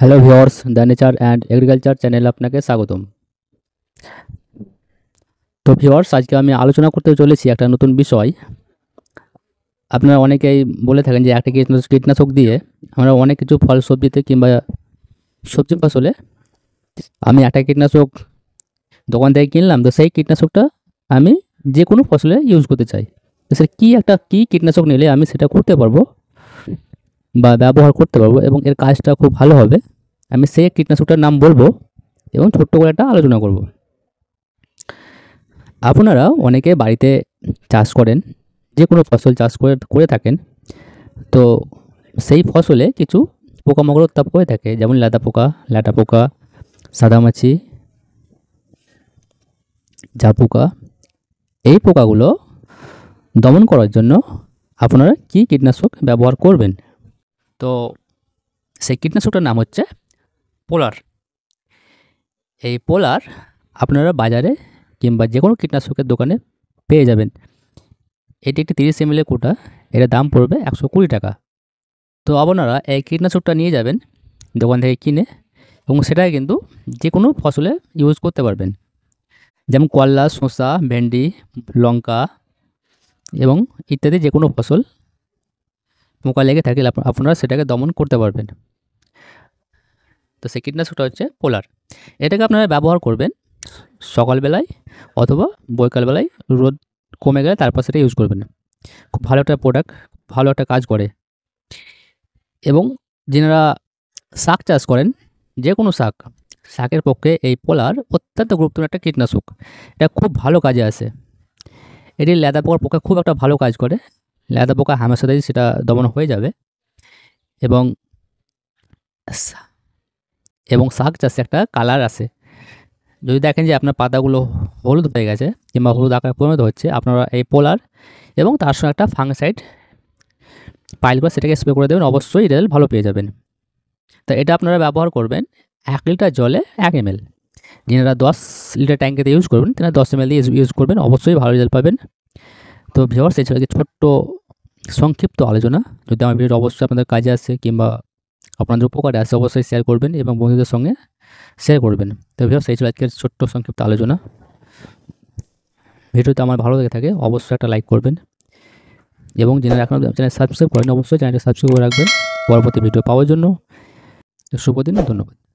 hello viewers the nature and agriculture channel আপনাকে স্বাগতম তো ভিওর্স আজকে আমি আলোচনা করতে চলেছি একটা নতুন বিষয় আপনারা অনেকেই বলে থাকেন যে একটা কীটনাশক দিয়ে আমরা অনেক কিছু ফল সবজিতে কিংবা সবজি ফসলে আমি একটা কীটনাশক দোকান থেকে কিনলাম তো সেই কীটনাশকটা আমি যে কোনো ফসলে ইউজ করতে চাই তো স্যার কী একটা কী কীটনাশক নিলে আমি সেটা করতে পারবো বা ব্যবহার করতে পারবো এবং এর কাজটা খুব ভালো হবে আমি সেই কীটনাশকটার নাম বলবো এবং ছোট্ট করে একটা আলোচনা করব আপনারা অনেকে বাড়িতে চাষ করেন যে কোনো ফসল চাষ করে করে থাকেন তো সেই ফসলে কিছু পোকামাকড় উত্তাপ করে থাকে যেমন লাদা পোকা ল্যাটা পোকা সাদামাছি ঝাপুকা এই পোকাগুলো দমন করার জন্য আপনারা কি কীটনাশক ব্যবহার করবেন তো সেই কীটনাশকটার নাম হচ্ছে পোলার এই পোলার আপনারা বাজারে কিংবা যে কোনো কীটনাশকের দোকানে পেয়ে যাবেন এটি একটি তিরিশ এমএলএ কোটা এর দাম পড়বে একশো কুড়ি টাকা তো আপনারা এই কীটনাশকটা নিয়ে যাবেন দোকান থেকে কিনে এবং সেটাই কিন্তু যে কোনো ফসলে ইউজ করতে পারবেন যেমন করলা শসা ভেন্ডি লঙ্কা এবং ইত্যাদি যে কোনো ফসল পোকা লেগে থাকলে আপনারা সেটাকে দমন করতে পারবেন তো সেই কীটনাশকটা হচ্ছে পোলার এটাকে আপনারা ব্যবহার করবেন সকালবেলায় অথবা বৈকালবেলায় রোদ কমে গেলে তারপর সেটা ইউজ করবেন খুব ভালো একটা প্রোডাক্ট ভালো একটা কাজ করে এবং যেনারা শাক চাষ করেন যে কোনো শাক শাকের পক্ষে এই পোলার অত্যন্ত গুরুত্বপূর্ণ একটা কীটনাশক এটা খুব ভালো কাজে আসে এটি লেদা পোকার পক্ষে খুব একটা ভালো কাজ করে লেদা পোকা হামেশাতেই সেটা দমন হয়ে যাবে এবং এবং শাক চাষে একটা কালার আসে যদি দেখেন যে আপনার পাতাগুলো হলুদ হয়ে গেছে কিংবা হলুদ আকার পরিণত হচ্ছে আপনারা এই পোলার এবং তার সঙ্গে একটা ফাংসাইড পাইল করে সেটাকে স্প্রে করে দেবেন অবশ্যই রেজাল্ট ভালো পেয়ে যাবেন তো এটা আপনারা ব্যবহার করবেন এক লিটার জলে এক এম এল যেনারা দশ লিটার ট্যাঙ্কেতে ইউজ করবেন তেনারা দশ এম এল দিয়ে ইউজ করবেন অবশ্যই ভালো রেজাল্ট পাবেন তো ভিওর্স এই ছিল ছোট্ট সংক্ষিপ্ত আলোচনা যদি আমার ভিডিওটি অবশ্যই আপনাদের কাজে আসে কিংবা আপনাদের উপকারে আসে অবশ্যই শেয়ার করবেন এবং বন্ধুদের সঙ্গে শেয়ার করবেন তো ভিওর্স এই ছিল আজকের ছোট্ট সংক্ষিপ্ত আলোচনা ভিডিওতে আমার ভালো লেগে থাকে অবশ্যই একটা লাইক করবেন এবং যারা এখন চ্যানেল সাবস্ক্রাইব করেন অবশ্যই চ্যানেলটি সাবস্ক্রাইব করে রাখবেন পরবর্তী ভিডিও পাওয়ার জন্য শুভদিন ধন্যবাদ